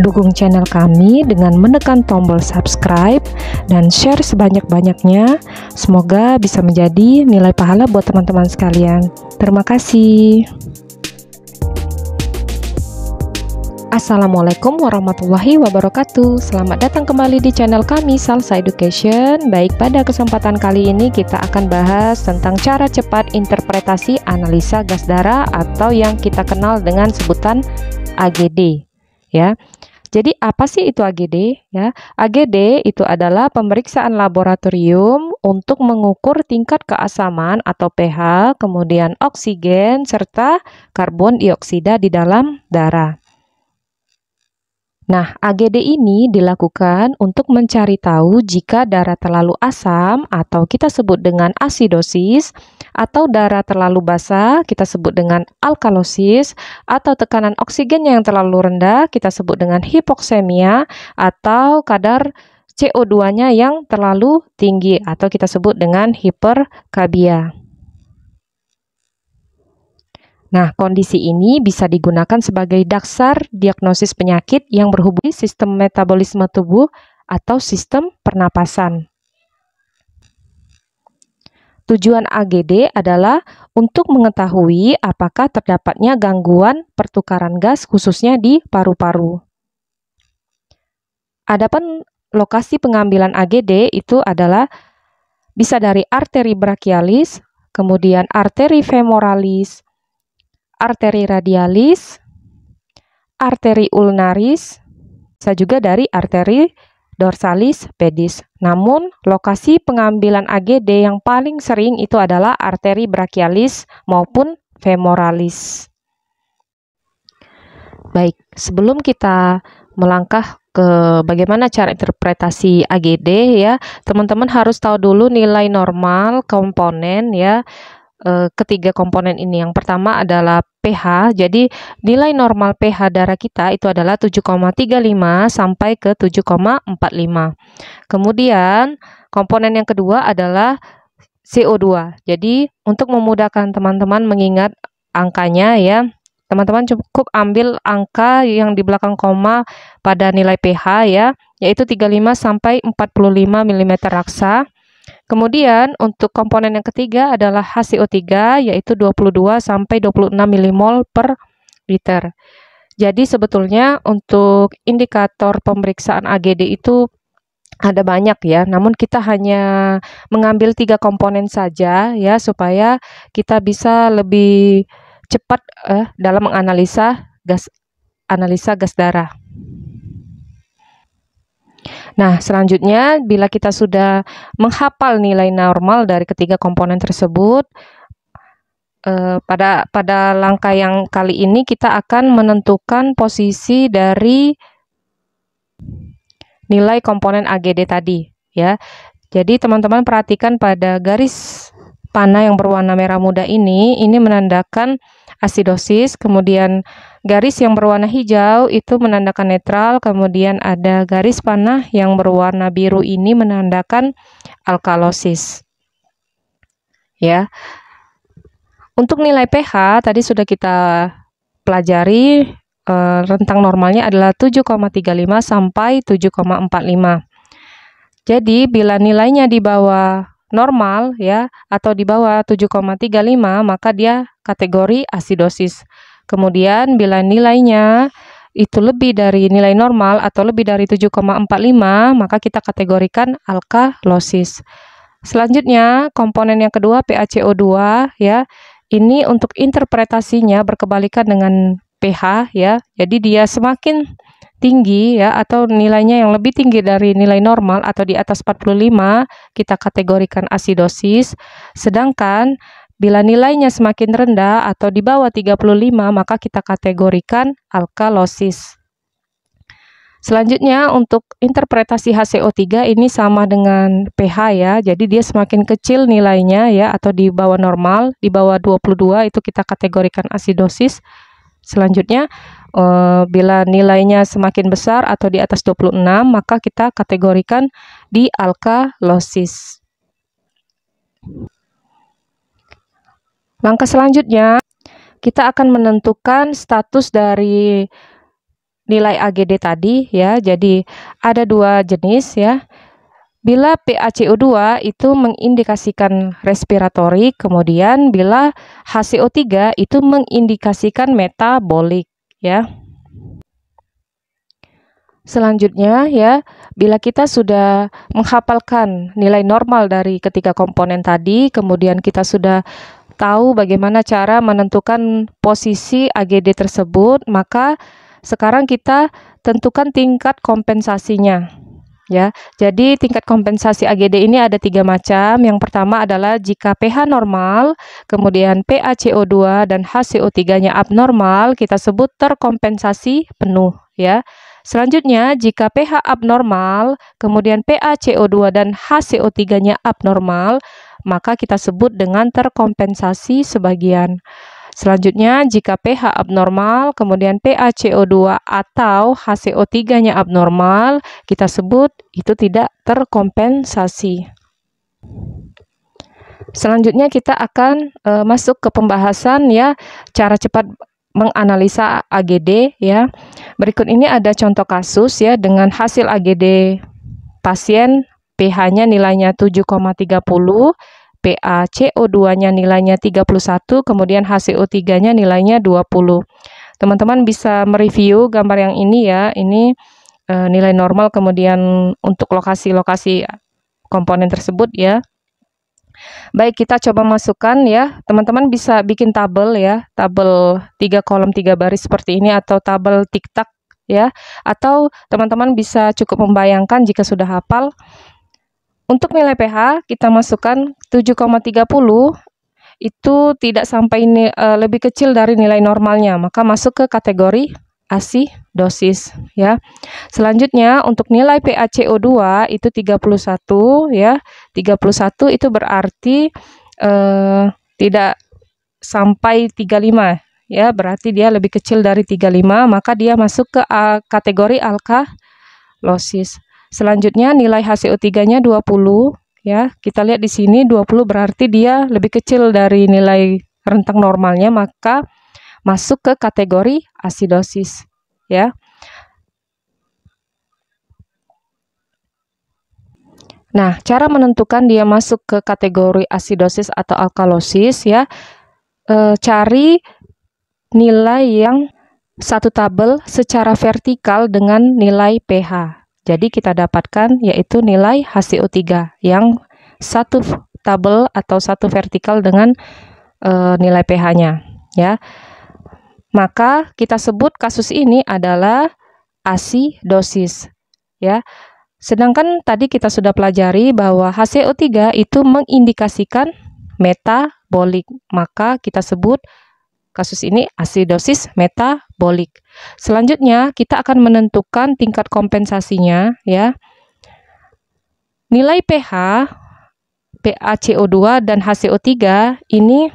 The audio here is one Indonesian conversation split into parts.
Dukung channel kami dengan menekan tombol subscribe dan share sebanyak-banyaknya. Semoga bisa menjadi nilai pahala buat teman-teman sekalian. Terima kasih. Assalamualaikum warahmatullahi wabarakatuh Selamat datang kembali di channel kami Salsa Education Baik pada kesempatan kali ini kita akan bahas tentang cara cepat interpretasi analisa gas darah Atau yang kita kenal dengan sebutan AGD Ya, jadi apa sih itu AGD? Ya, AGD itu adalah pemeriksaan laboratorium untuk mengukur tingkat keasaman atau pH, kemudian oksigen serta karbon dioksida di dalam darah. Nah, AGD ini dilakukan untuk mencari tahu jika darah terlalu asam atau kita sebut dengan asidosis atau darah terlalu basah kita sebut dengan alkalosis atau tekanan oksigen yang terlalu rendah kita sebut dengan hipoksemia atau kadar CO2-nya yang terlalu tinggi atau kita sebut dengan hiperkabia. Nah, kondisi ini bisa digunakan sebagai dasar diagnosis penyakit yang berhubungan sistem metabolisme tubuh atau sistem pernapasan. Tujuan AGD adalah untuk mengetahui apakah terdapatnya gangguan pertukaran gas khususnya di paru-paru. Adapun lokasi pengambilan AGD itu adalah bisa dari arteri brachialis, kemudian arteri femoralis, arteri radialis, arteri ulnaris, bisa juga dari arteri dorsalis pedis. Namun, lokasi pengambilan AGD yang paling sering itu adalah arteri brachialis maupun femoralis. Baik, sebelum kita melangkah ke bagaimana cara interpretasi AGD ya, teman-teman harus tahu dulu nilai normal komponen ya Eh, ketiga komponen ini. Yang pertama adalah pH. Jadi nilai normal pH darah kita itu adalah 7,35 sampai ke 7,45. Kemudian komponen yang kedua adalah CO2. Jadi untuk memudahkan teman-teman mengingat angkanya ya, teman-teman cukup ambil angka yang di belakang koma pada nilai pH ya, yaitu 35 sampai 45 mm raksa. Kemudian untuk komponen yang ketiga adalah HCO3 yaitu 22 sampai 26 milimol per liter. Jadi sebetulnya untuk indikator pemeriksaan AGD itu ada banyak ya, namun kita hanya mengambil tiga komponen saja ya supaya kita bisa lebih cepat eh, dalam menganalisa gas analisa gas darah. Nah, selanjutnya bila kita sudah menghafal nilai normal dari ketiga komponen tersebut, eh, pada pada langkah yang kali ini kita akan menentukan posisi dari nilai komponen AGD tadi, ya. Jadi teman-teman perhatikan pada garis panah yang berwarna merah muda ini, ini menandakan asidosis, kemudian Garis yang berwarna hijau itu menandakan netral, kemudian ada garis panah yang berwarna biru ini menandakan alkalosis. Ya. Untuk nilai pH tadi sudah kita pelajari eh, rentang normalnya adalah 7,35 sampai 7,45. Jadi bila nilainya di bawah normal ya atau di bawah 7,35 maka dia kategori asidosis. Kemudian bila nilainya itu lebih dari nilai normal atau lebih dari 7,45, maka kita kategorikan alkalosis. Selanjutnya, komponen yang kedua PaCO2 ya. Ini untuk interpretasinya berkebalikan dengan pH ya. Jadi dia semakin tinggi ya atau nilainya yang lebih tinggi dari nilai normal atau di atas 45 kita kategorikan asidosis sedangkan Bila nilainya semakin rendah atau di bawah 35, maka kita kategorikan alkalosis. Selanjutnya untuk interpretasi HCO3 ini sama dengan pH ya. Jadi dia semakin kecil nilainya ya atau di bawah normal, di bawah 22 itu kita kategorikan asidosis. Selanjutnya eh, bila nilainya semakin besar atau di atas 26 maka kita kategorikan di alkalosis. Langkah selanjutnya, kita akan menentukan status dari nilai AGD tadi ya. Jadi ada dua jenis ya. Bila PaCO2 itu mengindikasikan respiratori, kemudian bila HCO3 itu mengindikasikan metabolik ya. Selanjutnya ya, bila kita sudah menghafalkan nilai normal dari ketiga komponen tadi, kemudian kita sudah tahu bagaimana cara menentukan posisi AGD tersebut, maka sekarang kita tentukan tingkat kompensasinya. Ya, jadi tingkat kompensasi AGD ini ada tiga macam. Yang pertama adalah jika pH normal, kemudian PaCO2 dan HCO3-nya abnormal, kita sebut terkompensasi penuh. Ya, Selanjutnya, jika pH abnormal, kemudian PaCO2 dan HCO3-nya abnormal, maka kita sebut dengan terkompensasi sebagian. Selanjutnya, jika pH abnormal, kemudian PaCO2 atau HCO3-nya abnormal, kita sebut itu tidak terkompensasi. Selanjutnya kita akan e, masuk ke pembahasan ya cara cepat menganalisa AGD ya. Berikut ini ada contoh kasus ya dengan hasil AGD pasien pH-nya nilainya 7,30, PA CO2-nya nilainya 31, kemudian HCO3-nya nilainya 20. Teman-teman bisa mereview gambar yang ini ya, ini e, nilai normal kemudian untuk lokasi-lokasi komponen tersebut ya. Baik, kita coba masukkan ya. Teman-teman bisa bikin tabel ya, tabel 3 kolom 3 baris seperti ini atau tabel tiktak ya. Atau teman-teman bisa cukup membayangkan jika sudah hafal untuk nilai pH kita masukkan 7,30 itu tidak sampai ini uh, eh, lebih kecil dari nilai normalnya, maka masuk ke kategori ASI dosis ya. Selanjutnya untuk nilai PaCO2 itu 31 ya. 31 itu berarti uh, tidak sampai 35 ya, berarti dia lebih kecil dari 35 maka dia masuk ke uh, kategori alkalosis. Selanjutnya nilai HCO3-nya 20 ya. Kita lihat di sini 20 berarti dia lebih kecil dari nilai rentang normalnya maka masuk ke kategori asidosis ya. Nah, cara menentukan dia masuk ke kategori asidosis atau alkalosis ya, e, cari nilai yang satu tabel secara vertikal dengan nilai pH jadi kita dapatkan yaitu nilai HCO3 yang satu tabel atau satu vertikal dengan e, nilai pH-nya ya. Maka kita sebut kasus ini adalah asidosis ya. Sedangkan tadi kita sudah pelajari bahwa HCO3 itu mengindikasikan metabolik, maka kita sebut Kasus ini asidosis metabolik. Selanjutnya, kita akan menentukan tingkat kompensasinya ya. Nilai pH, PaCO2 dan HCO3 ini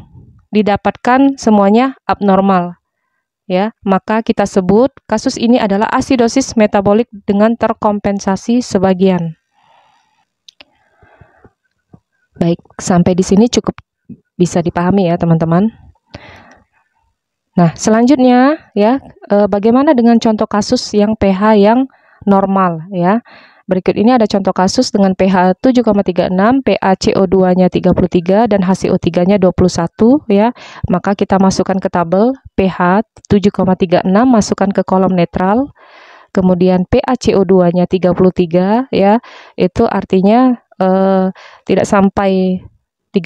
didapatkan semuanya abnormal. Ya, maka kita sebut kasus ini adalah asidosis metabolik dengan terkompensasi sebagian. Baik, sampai di sini cukup bisa dipahami ya, teman-teman. Nah, selanjutnya ya, e, bagaimana dengan contoh kasus yang pH yang normal ya. Berikut ini ada contoh kasus dengan pH 7,36, pH CO2-nya 33 dan HCO3-nya 21 ya. Maka kita masukkan ke tabel pH 7,36 masukkan ke kolom netral. Kemudian pH CO2-nya 33 ya. Itu artinya eh, tidak sampai 35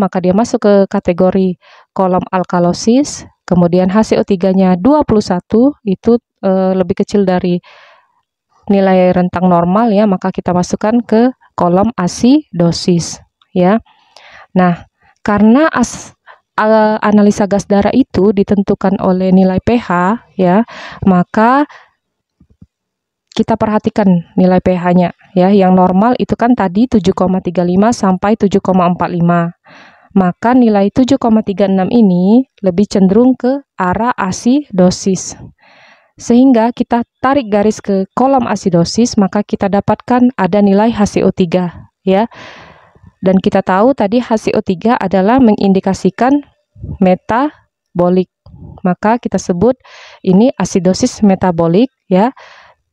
maka dia masuk ke kategori kolom alkalosis Kemudian HCO3-nya 21 itu e, lebih kecil dari nilai rentang normal ya, maka kita masukkan ke kolom asi dosis ya. Nah, karena as a, eh, analisa gas darah itu ditentukan oleh nilai pH ya, maka kita perhatikan nilai pH-nya ya. Yang normal itu kan tadi 7,35 sampai 7,45 maka nilai 7,36 ini lebih cenderung ke arah asidosis. Sehingga kita tarik garis ke kolom asidosis, maka kita dapatkan ada nilai HCO3, ya. Dan kita tahu tadi HCO3 adalah mengindikasikan metabolik. Maka kita sebut ini asidosis metabolik, ya.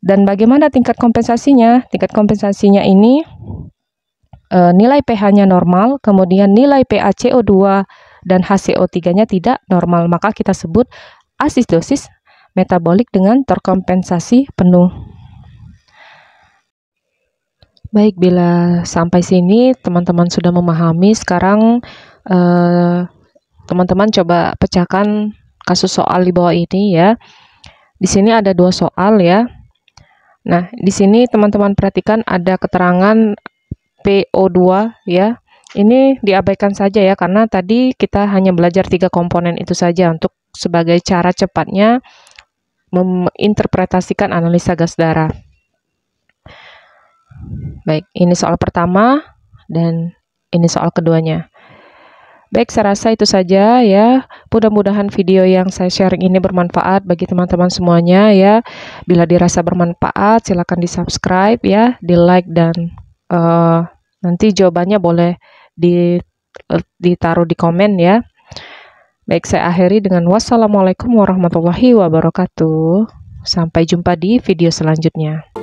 Dan bagaimana tingkat kompensasinya? Tingkat kompensasinya ini E, nilai pH-nya normal, kemudian nilai PaCO2 dan HCO3-nya tidak normal, maka kita sebut asidosis metabolik dengan terkompensasi penuh. Baik, bila sampai sini teman-teman sudah memahami, sekarang e, teman-teman eh, coba pecahkan kasus soal di bawah ini ya. Di sini ada dua soal ya. Nah, di sini teman-teman perhatikan ada keterangan PO2 ya. Ini diabaikan saja ya karena tadi kita hanya belajar tiga komponen itu saja untuk sebagai cara cepatnya menginterpretasikan analisa gas darah. Baik, ini soal pertama dan ini soal keduanya. Baik, saya rasa itu saja ya. Mudah-mudahan video yang saya sharing ini bermanfaat bagi teman-teman semuanya ya. Bila dirasa bermanfaat, silakan di-subscribe ya, di-like dan uh, nanti jawabannya boleh di, uh, ditaruh di komen ya. Baik, saya akhiri dengan wassalamualaikum warahmatullahi wabarakatuh. Sampai jumpa di video selanjutnya.